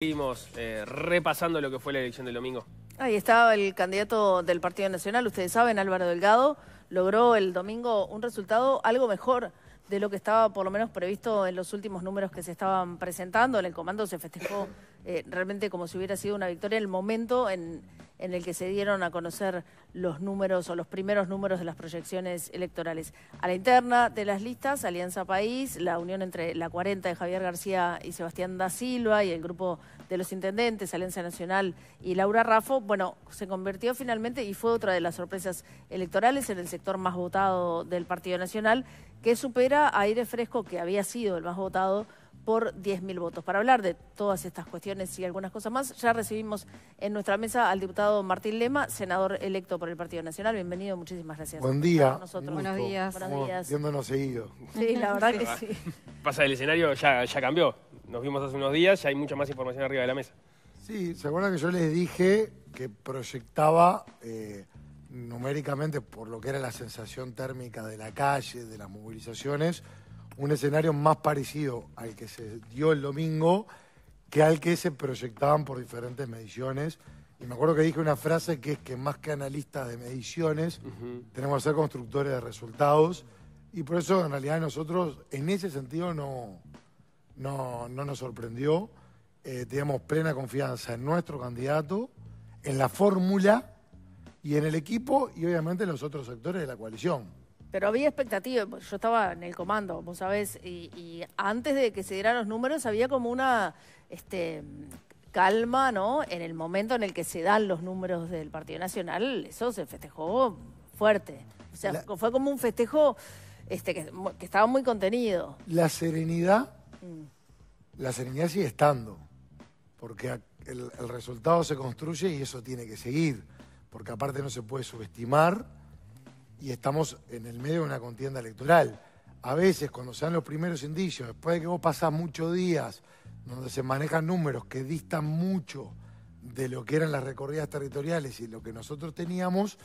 Seguimos eh, repasando lo que fue la elección del domingo. Ahí estaba el candidato del Partido Nacional, ustedes saben, Álvaro Delgado, logró el domingo un resultado algo mejor de lo que estaba por lo menos previsto en los últimos números que se estaban presentando. En el comando se festejó eh, realmente como si hubiera sido una victoria el momento en en el que se dieron a conocer los números o los primeros números de las proyecciones electorales. A la interna de las listas, Alianza País, la unión entre la 40 de Javier García y Sebastián da Silva y el grupo de los intendentes, Alianza Nacional y Laura Raffo, bueno, se convirtió finalmente y fue otra de las sorpresas electorales en el sector más votado del Partido Nacional, que supera a aire fresco que había sido el más votado por 10.000 votos. Para hablar de todas estas cuestiones y algunas cosas más, ya recibimos en nuestra mesa al diputado Martín Lema, senador electo por el Partido Nacional. Bienvenido, muchísimas gracias. Buen día. Buenos días. Buenos seguido. Sí, la verdad que sí. Pasa, el escenario ya, ya cambió. Nos vimos hace unos días, ya hay mucha más información arriba de la mesa. Sí, ¿se acuerdan que yo les dije que proyectaba eh, numéricamente, por lo que era la sensación térmica de la calle, de las movilizaciones, un escenario más parecido al que se dio el domingo que al que se proyectaban por diferentes mediciones. Y me acuerdo que dije una frase que es que más que analistas de mediciones, tenemos que ser constructores de resultados. Y por eso en realidad nosotros en ese sentido no, no, nos sorprendió. Eh, teníamos plena confianza en nuestro candidato, en la fórmula y en el equipo y obviamente en los otros sectores de la coalición. Pero había expectativa, yo estaba en el comando, vos sabés, y, antes de que se dieran los números había como una este, calma, ¿no? En el momento en el que se dan los números del Partido Nacional, eso se festejó fuerte. O sea, fue como un festejo este, que, estaba muy contenido. La serenidad, mm. la serenidad sigue estando, porque el, el resultado se construye y eso tiene que seguir, porque aparte no se puede subestimar y estamos en el medio de una contienda electoral. A veces, cuando se dan los primeros indicios, después de que vos pasás muchos días donde se manejan números que distan mucho de lo que eran las recorridas territoriales y lo que nosotros teníamos,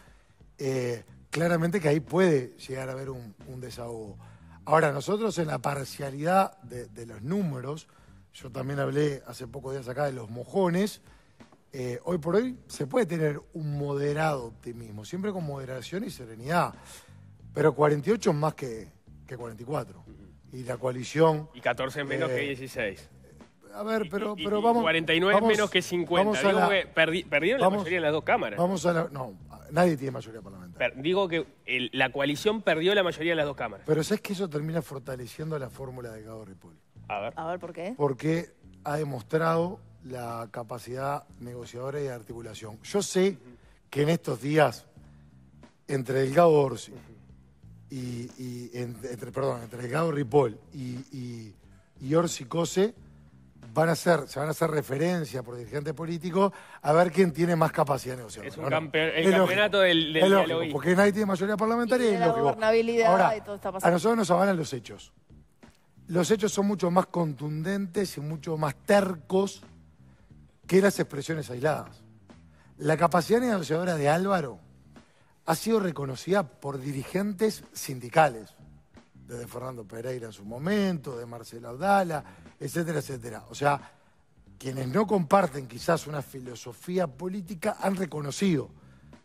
eh, claramente que ahí puede llegar a haber un, desahogo. Ahora, nosotros en la parcialidad de, los números, yo también hablé hace pocos días acá de los mojones, eh, hoy por hoy se puede tener un moderado optimismo, siempre con moderación y serenidad. Pero 48 es más que, 44. Y la coalición... Y 14 es menos que 16. Eh, a ver, pero, pero vamos... 49 menos que 50. perdieron la mayoría de las dos cámaras. Vamos a No, nadie tiene mayoría parlamentaria. digo que la coalición perdió la mayoría de las dos cámaras. Pero ¿sabes que eso termina fortaleciendo la fórmula de Gabo Ripoll? A ver. A ver, ¿por qué? Porque ha demostrado la capacidad negociadora y de articulación. Yo sé que en estos días, entre Delgado Orsi y, y entre, perdón, entre Delgado Ripoll y, Orsi Cose, van a se van a hacer referencia por dirigentes políticos a ver quién tiene más capacidad de negociación. Es un el campeonato del, del Porque nadie tiene mayoría parlamentaria y, y la Ahora, y todo está pasando. A nosotros nos avalan los hechos. Los hechos son mucho más contundentes y mucho más tercos que las expresiones aisladas. La capacidad negociadora de Álvaro ha sido reconocida por dirigentes sindicales, desde Fernando Pereira en su momento, de Marcelo Audala, etcétera, etcétera. O sea, quienes no comparten quizás una filosofía política han reconocido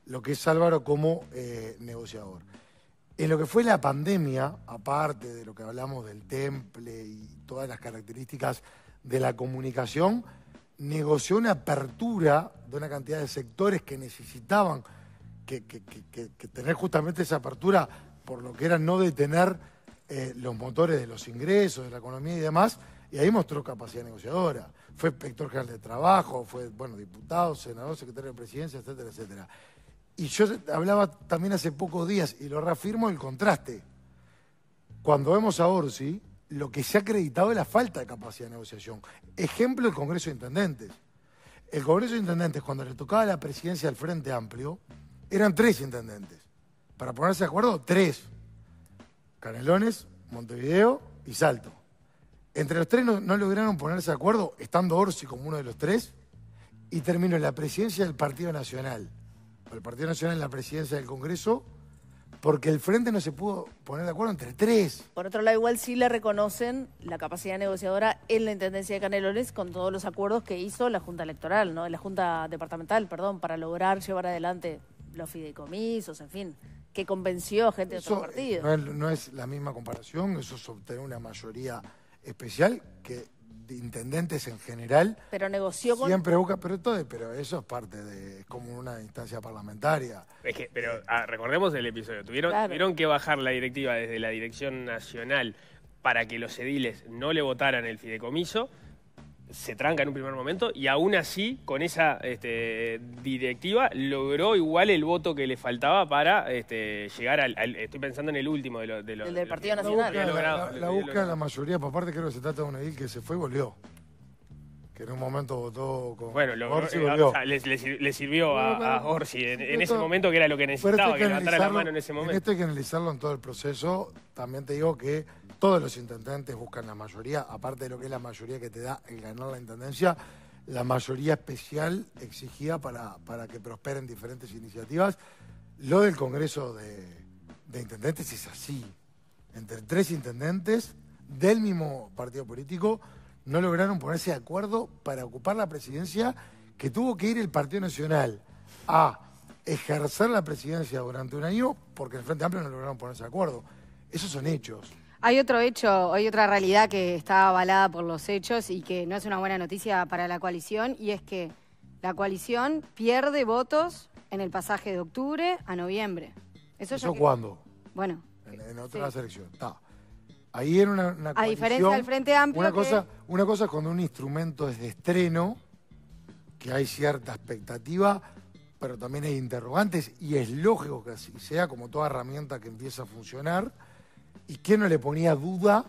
lo que es Álvaro como eh, negociador. En lo que fue la pandemia, aparte de lo que hablamos del temple y todas las características de la comunicación, negoció una apertura de una cantidad de sectores que necesitaban que, tener justamente esa apertura por lo que era no detener eh, los motores de los ingresos, de la economía y demás, y ahí mostró capacidad negociadora. Fue inspector general de trabajo, fue bueno diputado, senador, secretario de presidencia, etcétera, etcétera. Y yo hablaba también hace pocos días, y lo reafirmo, el contraste. Cuando vemos a Orsi, lo que se ha acreditado es la falta de capacidad de negociación. Ejemplo, el Congreso de Intendentes. El Congreso de Intendentes, cuando le tocaba la presidencia del Frente Amplio, eran tres intendentes. Para ponerse de acuerdo, tres. Canelones, Montevideo y Salto. Entre los tres no, lograron ponerse de acuerdo, estando Orsi como uno de los tres, y terminó la presidencia del Partido Nacional. El Partido Nacional en la presidencia del Congreso porque el frente no se pudo poner de acuerdo entre tres. Por otro lado, igual sí le reconocen la capacidad negociadora en la Intendencia de Canelones con todos los acuerdos que hizo la Junta Electoral, ¿no? La Junta Departamental, perdón, para lograr llevar adelante los fideicomisos, en fin, que convenció a gente de su eh, partido. No es, no es la misma comparación, eso es obtener una mayoría especial que intendentes en general. Pero negoció con... Siempre busca, pero, eso es parte de como una instancia parlamentaria. Es que, pero ah, recordemos el episodio, tuvieron, tuvieron que bajar la directiva desde la Dirección Nacional para que los ediles no le votaran el fideicomiso se tranca en un primer momento y aún así, con esa este, directiva, logró igual el voto que le faltaba para este, llegar al, Estoy pensando en el último de los... del Partido Nacional. La, busca, la, mayoría, aparte parte creo que se trata de un edil que se fue y volvió que en un momento votó con bueno le, sirvió a, Orsi en, ese momento que era lo que necesitaba que, que levantara la mano en ese momento en este hay que analizarlo en todo el proceso también te digo que todos los intendentes buscan la mayoría, aparte de lo que es la mayoría que te da el ganar la intendencia, la mayoría especial exigida para, que prosperen diferentes iniciativas. Lo del Congreso de, de Intendentes es así. Entre tres intendentes del mismo partido político no lograron ponerse de acuerdo para ocupar la presidencia que tuvo que ir el Partido Nacional a ejercer la presidencia durante un año porque el Frente Amplio no lograron ponerse de acuerdo. Esos son hechos. Hay otro hecho, hay otra realidad que está avalada por los hechos y que no es una buena noticia para la coalición, y es que la coalición pierde votos en el pasaje de octubre a noviembre. ¿Eso, cuándo? Bueno. En, otra selección. Está. Ahí era una, una A diferencia del Frente Amplio. Una, cosa, una cosa es cuando un instrumento es de estreno, que hay cierta expectativa, pero también hay interrogantes, y es lógico que así sea, como toda herramienta que empieza a funcionar ¿Y quién no le ponía duda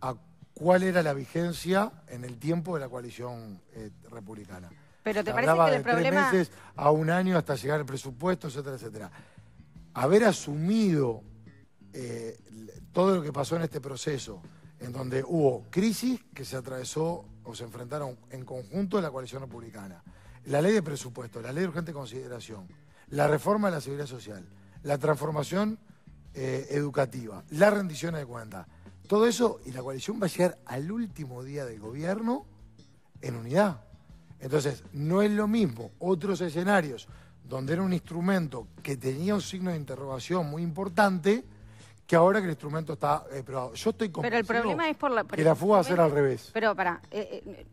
a cuál era la vigencia en el tiempo de la coalición eh, republicana? Pero te parece que el de tres meses a un año hasta llegar el presupuesto, etcétera, etcétera. Haber asumido eh, todo lo que pasó en este proceso, en donde hubo crisis que se atravesó o se enfrentaron en conjunto de la coalición republicana, la ley de presupuesto, la ley de urgente consideración, la reforma de la seguridad social, la transformación eh, educativa, la rendición de cuentas. Todo eso, y la coalición va a llegar al último día del gobierno en unidad. Entonces, no es lo mismo otros escenarios donde era un instrumento que tenía un signo de interrogación muy importante que ahora que el instrumento está eh, probado. Yo estoy convencido pero el problema es por la, que la fuga va a ser al revés. Pero para, eh,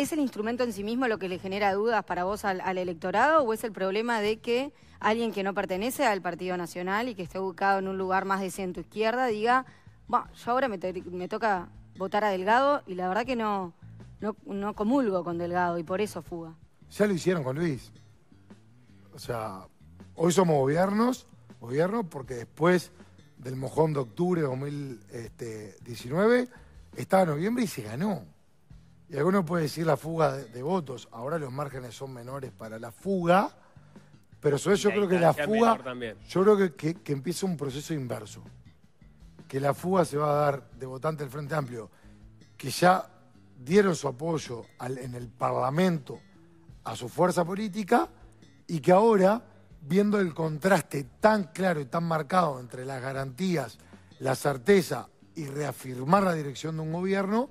¿Es el instrumento en sí mismo lo que le genera dudas para vos al, electorado o es el problema de que alguien que no pertenece al Partido Nacional y que esté ubicado en un lugar más de centro izquierda diga, bueno, yo ahora me, toca votar a Delgado y la verdad que no, no, comulgo con Delgado y por eso fuga? Ya lo hicieron con Luis. O sea, hoy somos gobiernos, gobierno porque después del mojón de octubre de 2019 este, estaba noviembre y se ganó. Y alguno puede decir la fuga de, votos. Ahora los márgenes son menores para la fuga, pero sobre yo creo que la fuga, yo creo que, empieza un proceso inverso. Que la fuga se va a dar de votante del Frente Amplio, que ya dieron su apoyo en el Parlamento a su fuerza política y que ahora, viendo el contraste tan claro y tan marcado entre las garantías, la certeza y reafirmar la dirección de un gobierno,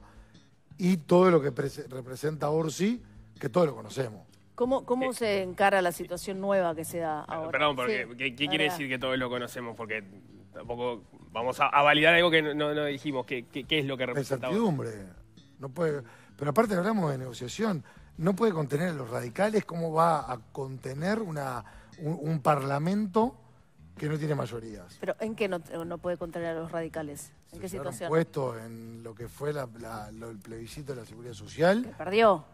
y todo lo que representa Orsi, que todos lo conocemos. ¿Cómo, cómo eh, se encara la situación nueva que se da ahora? Perdón, porque, ¿qué, quiere decir que todos lo conocemos? Porque tampoco vamos a, validar algo que no, dijimos. ¿Qué, ¿Qué, es lo que representa? Incertidumbre. No puede, pero aparte hablamos de negociación. No puede contener a los radicales. ¿Cómo va a contener una, un, parlamento que no tiene mayorías? ¿Pero en qué no, no puede contener a los radicales? ¿En qué situación? puesto en lo que fue el plebiscito de la seguridad social. perdió.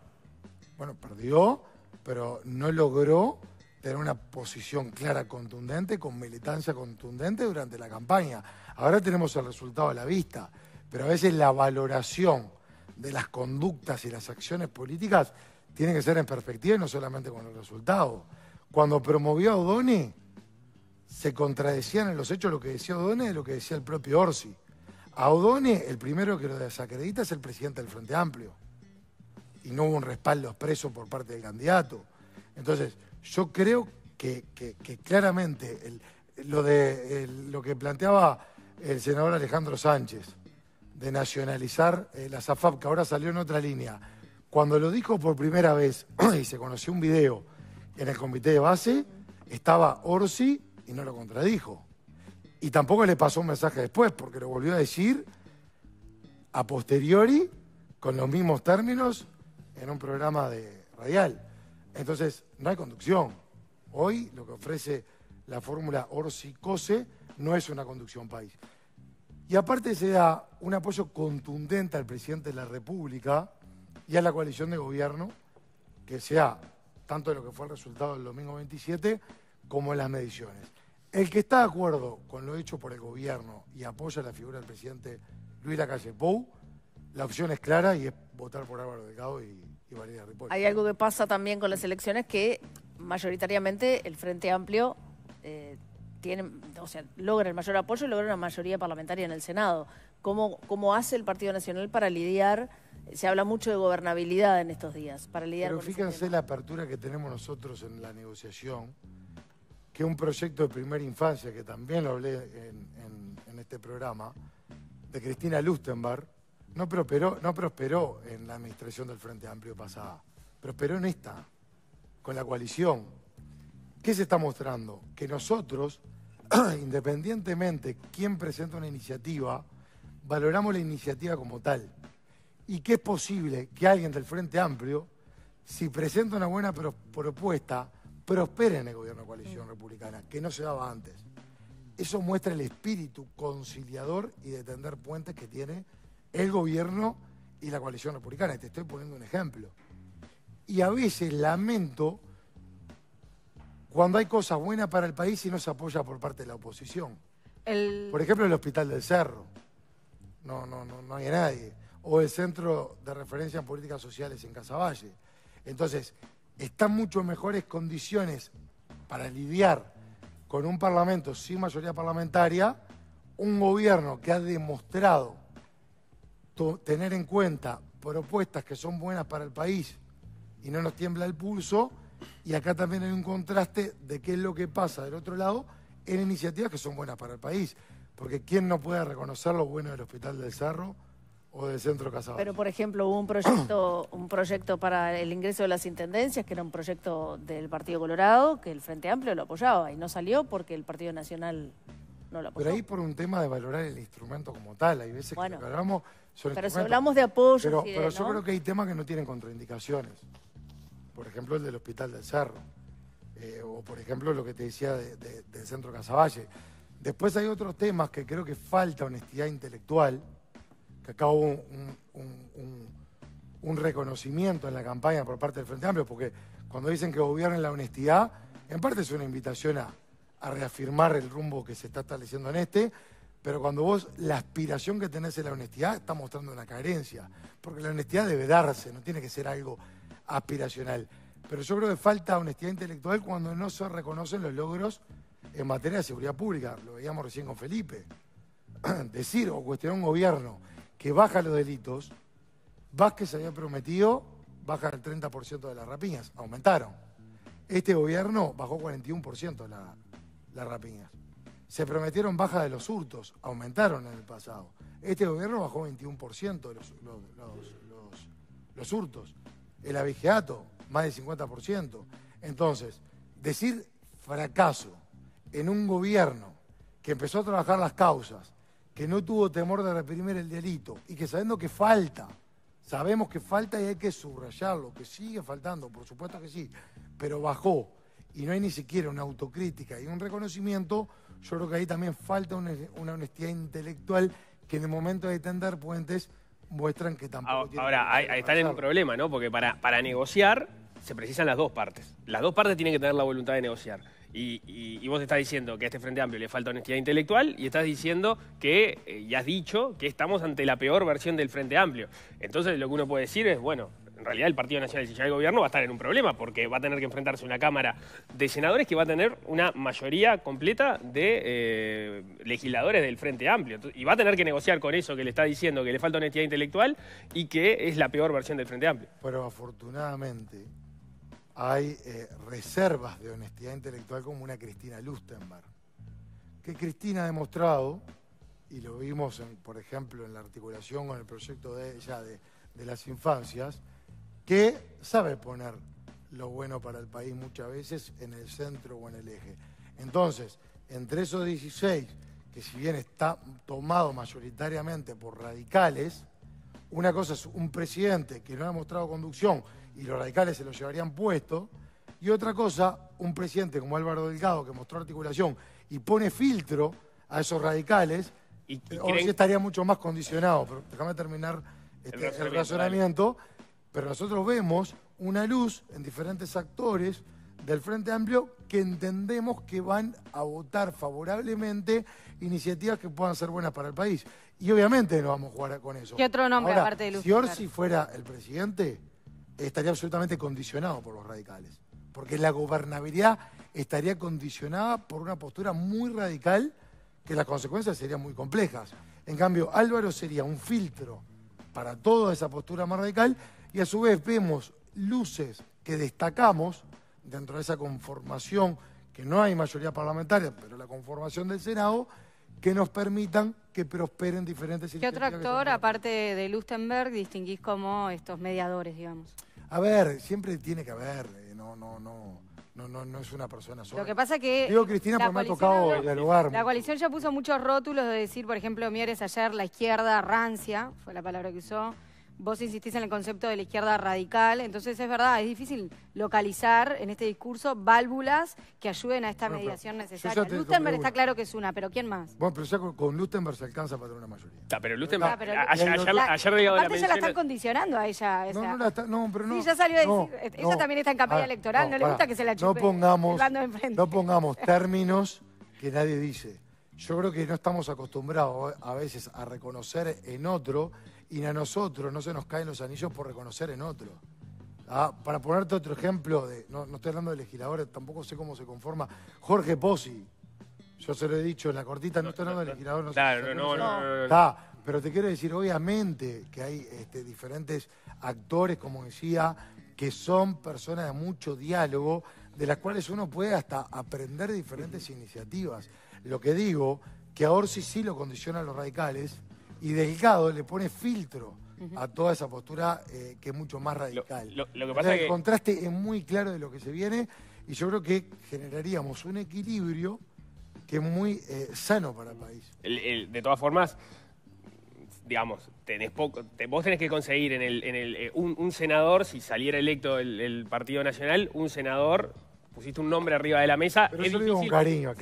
Bueno, perdió, pero no logró tener una posición clara, contundente, con militancia contundente durante la campaña. Ahora tenemos el resultado a la vista, pero a veces la valoración de las conductas y las acciones políticas tiene que ser en perspectiva y no solamente con el resultado. Cuando promovió a Odone, se contradecían en los hechos lo que decía Odone y lo que decía el propio Orsi. A Odone, el primero que lo desacredita es el presidente del Frente Amplio. Y no hubo un respaldo expreso por parte del candidato. Entonces, yo creo que, claramente lo, de, lo que planteaba el senador Alejandro Sánchez de nacionalizar eh, la SAFAP, que ahora salió en otra línea, cuando lo dijo por primera vez y se conoció un video en el comité de base, estaba Orsi y no lo contradijo. Y tampoco le pasó un mensaje después, porque lo volvió a decir a posteriori, con los mismos términos, en un programa de radial. Entonces, no hay conducción. Hoy lo que ofrece la fórmula Orsi-Cose no es una conducción país. Y aparte se da un apoyo contundente al presidente de la República y a la coalición de gobierno, que sea tanto de lo que fue el resultado del domingo 27 como en las mediciones. El que está de acuerdo con lo hecho por el gobierno y apoya la figura del presidente Luis Lacalle Pou, la opción es clara y es votar por Álvaro Delgado y, Valeria Ripoll. Hay algo que pasa también con las elecciones que mayoritariamente el Frente Amplio eh, tiene, o sea, logra el mayor apoyo y logra una mayoría parlamentaria en el Senado. ¿Cómo, hace el Partido Nacional para lidiar? Se habla mucho de gobernabilidad en estos días, para lidiar Pero fíjense la apertura que tenemos nosotros en la negociación que un proyecto de primera infancia, que también lo hablé en, este programa, de Cristina Lustenberg, no prosperó, no prosperó en la administración del Frente Amplio pasada, prosperó en esta, con la coalición. ¿Qué se está mostrando? Que nosotros, independientemente quién presenta una iniciativa, valoramos la iniciativa como tal. Y que es posible que alguien del Frente Amplio, si presenta una buena propuesta, Prospera en el gobierno de coalición republicana, que no se daba antes. Eso muestra el espíritu conciliador y de tender puentes que tiene el gobierno y la coalición republicana. Te estoy poniendo un ejemplo. Y a veces lamento cuando hay cosas buenas para el país y no se apoya por parte de la oposición. Por ejemplo, el Hospital del Cerro. No, no, no, no hay nadie. O el Centro de Referencia en Políticas Sociales en Casaballe. Entonces, está en mucho mejores condiciones para lidiar con un Parlamento sin mayoría parlamentaria, un gobierno que ha demostrado tener en cuenta propuestas que son buenas para el país y no nos tiembla el pulso, y acá también hay un contraste de qué es lo que pasa del otro lado en iniciativas que son buenas para el país, porque ¿quién no puede reconocer lo bueno del Hospital del Cerro? o del Centro Casablanca. Pero, por ejemplo, hubo un proyecto, un proyecto para el ingreso de las intendencias, que era un proyecto del Partido Colorado, que el Frente Amplio lo apoyaba y no salió porque el Partido Nacional no lo apoyó. Pero ahí por un tema de valorar el instrumento como tal, hay veces que hablamos Pero si hablamos de apoyo... Pero, yo creo que hay temas que no tienen contraindicaciones. Por ejemplo, el del Hospital del Cerro. Eh, o, por ejemplo, lo que te decía del Centro Casaballe. Después hay otros temas que creo que falta honestidad intelectual que acá hubo un, reconocimiento en la campaña por parte del Frente Amplio, porque cuando dicen que gobierna la honestidad, en parte es una invitación a, reafirmar el rumbo que se está estableciendo en este, pero cuando vos la aspiración que tenés en la honestidad está mostrando una carencia, porque la honestidad debe darse, no tiene que ser algo aspiracional. Pero yo creo que falta honestidad intelectual cuando no se reconocen los logros en materia de seguridad pública. Lo veíamos recién con Felipe. Decir o cuestionar un gobierno que baja los delitos, Vázquez había prometido bajar el 30% de las rapiñas, aumentaron. Este gobierno bajó 41% las rapiñas. Se prometieron baja de los hurtos, aumentaron en el pasado. Este gobierno bajó 21% los, los, los, hurtos. El abigeato, más del 50%. Entonces, decir fracaso en un gobierno que empezó a trabajar las causas, que no tuvo temor de reprimir el delito y que sabiendo que falta, sabemos que falta y hay que subrayarlo, que sigue faltando, por supuesto que sí, pero bajó y no hay ni siquiera una autocrítica y un reconocimiento, yo creo que ahí también falta una, honestidad intelectual que en el momento de tender puentes muestran que tampoco ahora, ahí está el problema, ¿no? Porque para, para negociar se precisan las dos partes. Las dos partes tienen que tener la voluntad de negociar. Y, vos estás diciendo que a este Frente Amplio le falta honestidad intelectual y estás diciendo que, eh, ya has dicho, que estamos ante la peor versión del Frente Amplio. Entonces lo que uno puede decir es, bueno, en realidad el Partido Nacional, si llega al gobierno, va a estar en un problema porque va a tener que enfrentarse a una Cámara de Senadores que va a tener una mayoría completa de eh, legisladores del Frente Amplio. Y va a tener que negociar con eso que le está diciendo que le falta honestidad intelectual y que es la peor versión del Frente Amplio. Pero afortunadamente hay eh, reservas de honestidad intelectual como una Cristina Lustenberg, que Cristina ha demostrado, y lo vimos, por ejemplo, en la articulación con el proyecto de ella de, de las infancias, que sabe poner lo bueno para el país muchas veces en el centro o en el eje. Entonces, entre esos 16, que si bien está tomado mayoritariamente por radicales, una cosa es un presidente que no ha mostrado conducción y los radicales se lo llevarían puesto. Y otra cosa, un presidente como Álvaro Delgado, que mostró articulación y pone filtro a esos radicales, ¿Y, y eh, estaría mucho más condicionado. Pero déjame terminar el este, razonamiento. pero nosotros vemos una luz en diferentes actores del Frente Amplio que entendemos que van a votar favorablemente iniciativas que puedan ser buenas para el país. Y obviamente no vamos a jugar con eso. ¿Qué otro nombre aparte de Luz? Si Orsi fuera el presidente, estaría absolutamente condicionado por los radicales, porque la gobernabilidad estaría condicionada por una postura muy radical que las consecuencias serían muy complejas. En cambio, Álvaro sería un filtro para toda esa postura más radical y a su vez vemos luces que destacamos dentro de esa conformación, que no hay mayoría parlamentaria, pero la conformación del Senado, que nos permitan que prosperen diferentes ¿Qué otro actor, aparte de Lustenberg, distinguís como estos mediadores, digamos? A ver, siempre tiene que haber, eh, no, no, no. No, es una persona sola. Lo que pasa que... Digo Cristina porque me ha tocado La coalición ya puso muchos rótulos de decir, por ejemplo, Mieres ayer, la izquierda, rancia, fue la palabra que usó vos insistís en el concepto de la izquierda radical, entonces es verdad, es difícil localizar en este discurso válvulas que ayuden a esta mediación necesaria. Lustenberg está claro que es una, pero ¿quién más? Bueno, pero ya con, con se alcanza para tener una mayoría. Está, pero Lustenberg... Ah, pero ah, ayer, ayer, la, la, mención... ya la están condicionando a ella. No, no, la no, pero no... ya salió ella también está en campaña ah, electoral, no, le gusta que se la chupe. No pongamos, no pongamos términos que nadie dice. Yo creo que no estamos acostumbrados eh, a veces a reconocer en otro y a nosotros no se nos caen los anillos por reconocer en otro. Ah, para ponerte otro ejemplo, de, no, no, estoy hablando de legisladores, tampoco sé cómo se conforma, Jorge Pozzi. Yo se lo he dicho en la cortita, no, estoy hablando de legisladores. Claro, no, no, no. pero te quiero decir, obviamente, que hay este, diferentes actores, como decía, que son personas de mucho diálogo, de las cuales uno puede hasta aprender diferentes iniciativas. Lo que digo, que ahora Orsi sí lo condicionan los radicales y Delgado le pone filtro a toda esa postura eh, que es mucho más radical. Lo, El contraste es muy claro de lo que se viene y yo creo que generaríamos un equilibrio que es muy eh, sano para el país. de todas formas, digamos, tenés poco, vos tenés que conseguir en eh, un, senador, si saliera electo el, el Partido Nacional, un senador pusiste un nombre arriba de la mesa. es difícil,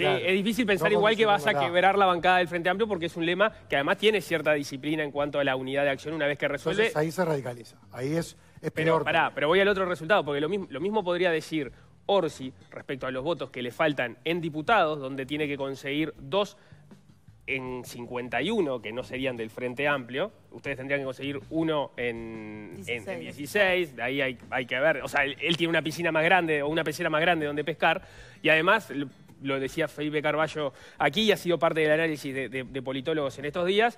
es difícil pensar igual que vas a quebrar la bancada del Frente Amplio porque es un lema que además tiene cierta disciplina en cuanto a la unidad de acción una vez que resuelve. ahí se radicaliza. Ahí es, pero, peor. Pará, pero voy al otro resultado, porque lo mismo, lo mismo podría decir Orsi respecto a los votos que le faltan en diputados, donde tiene que conseguir dos en 51, que no serían del Frente Amplio, ustedes tendrían que conseguir uno en 16, de ahí hay, que ver, o sea, él, tiene una piscina más grande o una pecera más grande donde pescar, y además, lo, decía Felipe Carballo aquí y ha sido parte del análisis de politólogos en estos días,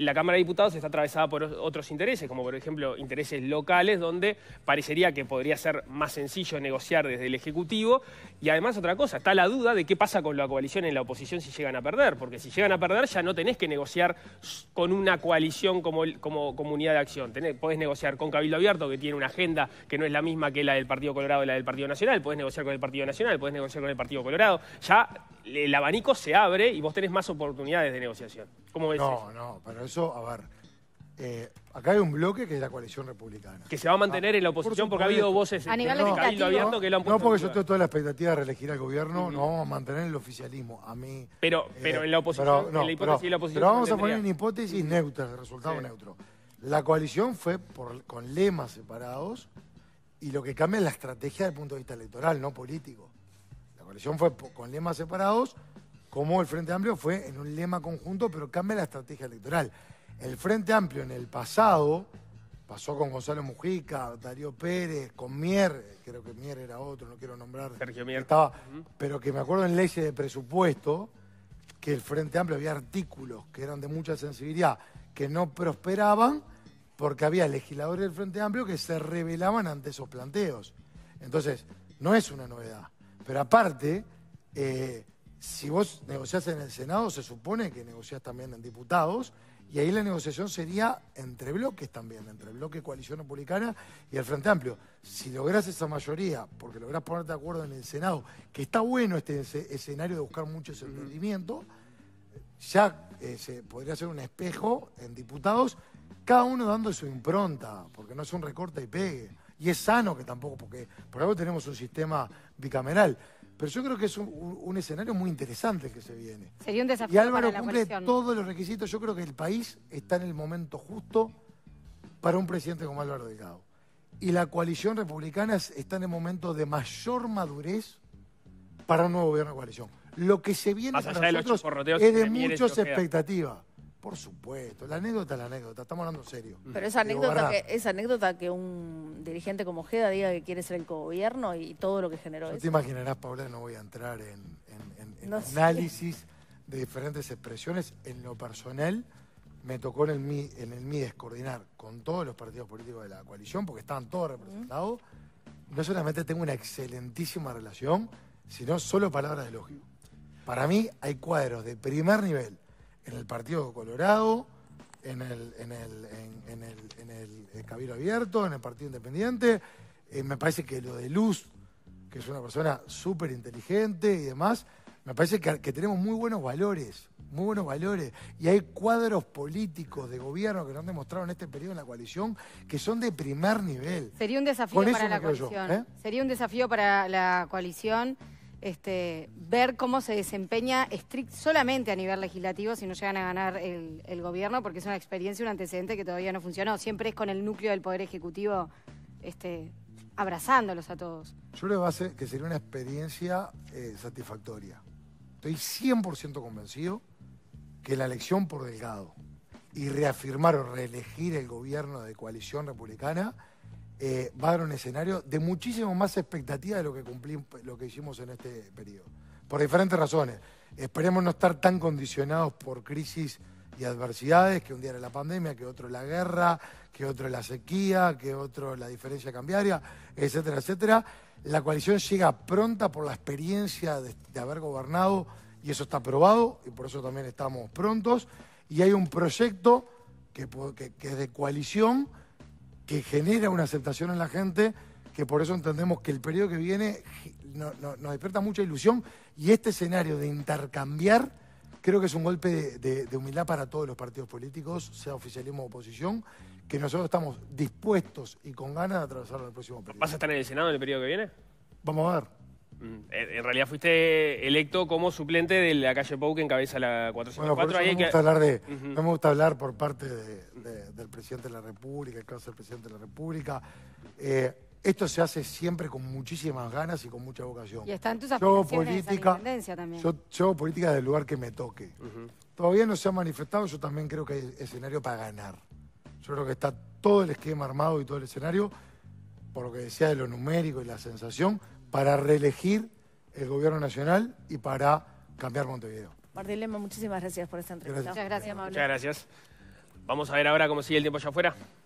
la Cámara de Diputados está atravesada por otros intereses, como por ejemplo intereses locales, donde parecería que podría ser más sencillo negociar desde el Ejecutivo. Y además otra cosa, está la duda de qué pasa con la coalición en la oposición si llegan a perder, porque si llegan a perder ya no tenés que negociar con una coalición como, como comunidad de acción. podés negociar con Cabildo Abierto, que tiene una agenda que no es la misma que la del Partido Colorado y la del Partido Nacional, podés negociar con el Partido Nacional, podés negociar con el Partido Colorado. Ya el abanico se abre y vos tenés más oportunidades de negociación. No, no, pero eso, a ver. Eh, acá hay un bloque que es la coalición republicana. Que se va a mantener ah, en la oposición porque ha habido voces este, no, No, porque yo tengo toda la expectativa de reelegir al gobierno, no vamos a mantener el oficialismo. A mí. Pero, eh, pero en la oposición, en la hipótesis de la oposición. Pero vamos a poner una hipótesis neutra, el resultado neutro. La coalición fue con lemas separados y lo que cambia es la estrategia desde el punto de vista electoral, no político. La coalición fue con lemas separados como el Frente Amplio fue en un lema conjunto, pero cambia la estrategia electoral. El Frente Amplio en el pasado, pasó con Gonzalo Mujica, Darío Pérez, con Mier, creo que Mier era otro, no quiero nombrar. Sergio Mier. Estaba, Pero que me acuerdo en leyes de presupuesto, que el Frente Amplio había artículos que eran de mucha sensibilidad, que no prosperaban porque había legisladores del Frente Amplio que se rebelaban ante esos planteos. Entonces, no es una novedad. Pero aparte, eh, si vos negociás en el Senado, se supone que negociás también en diputados, y ahí la negociación sería entre bloques también, entre el bloque Coalición Republicana y el Frente Amplio. Si lográs esa mayoría, porque lográs ponerte de acuerdo en el Senado, que está bueno este escenario de buscar mucho ese entendimiento, ya se podría ser un espejo en diputados, cada uno dando su impronta, porque no es un recorte y pegue. Y es sano que tampoco, porque por algo tenemos un sistema bicameral. Pero yo creo que es un, escenario muy interesante el que se viene. Sería un desafío. Y Álvaro cumple todos los requisitos. Yo creo que el país está en el momento justo para un presidente como Álvaro Delgado. Y la coalición republicana está en el momento de mayor madurez para un nuevo gobierno de coalición. Lo que se viene es de muchas expectativas. Por supuesto, la anécdota es la anécdota, estamos hablando serio. Mm. Pero esa anécdota, que, esa anécdota que un dirigente como Geda diga que quiere ser el gobierno y todo lo que generó ¿No eso. te imaginarás, Paula, no voy a entrar en, análisis de diferentes expresiones. En lo personal, me tocó en el, mí, en coordinar con todos los partidos políticos de la coalición, porque estaban todos representados. No solamente tengo una excelentísima relación, sino solo palabras de lógico. Para mí hay cuadros de primer nivel en el Partido Colorado, en el, en el, en, el, en el, Cabildo Abierto, en el Partido Independiente. Eh, me parece que lo de Luz, que es una persona súper inteligente y demás, me parece que, tenemos muy buenos valores, muy buenos valores. Y hay cuadros políticos de gobierno que nos han demostrado en este periodo en la coalición que son de primer nivel. Sería un desafío para la coalición. ¿eh? Sería un desafío para la coalición este, ver cómo se desempeña solamente a nivel legislativo si no llegan a ganar el, gobierno, porque es una experiencia, un antecedente que todavía no funcionó. Siempre es con el núcleo del Poder Ejecutivo este, abrazándolos a todos. Yo creo que, que sería una experiencia eh, satisfactoria. Estoy 100% convencido que la elección por Delgado y reafirmar o reelegir el gobierno de coalición republicana eh, va a dar un escenario de muchísimo más expectativa de lo que cumplimos, lo que hicimos en este periodo. Por diferentes razones. Esperemos no estar tan condicionados por crisis y adversidades, que un día era la pandemia, que otro la guerra, que otro la sequía, que otro la diferencia cambiaria, etcétera, etcétera. La coalición llega pronta por la experiencia de, haber gobernado y eso está probado y por eso también estamos prontos. Y hay un proyecto que es de coalición que genera una aceptación en la gente, que por eso entendemos que el periodo que viene nos despierta mucha ilusión y este escenario de intercambiar creo que es un golpe de, humildad para todos los partidos políticos, sea oficialismo o oposición, que nosotros estamos dispuestos y con ganas de atravesar el próximo periodo. ¿Vas a estar en el Senado en el periodo que viene? Vamos a ver. Mm. Eh, en realidad fuiste electo como suplente de la calle Pou que encabeza la 404. no, me gusta hablar por parte del presidente de la República, el caso del presidente de la República. Eh, esto se hace siempre con muchísimas ganas y con mucha vocación. Y en tus yo política, Yo, política del lugar que me toque. Todavía no se ha manifestado, yo también creo que hay escenario para ganar. Yo creo que está todo el esquema armado y todo el escenario, por lo que decía de lo numérico y la sensación, para reelegir el gobierno nacional y para cambiar Montevideo. Martín Lema, muchísimas gracias por esta entrevista. Muchas gracias, Muchas gracias. Vamos a ver ahora cómo sigue el tiempo allá afuera.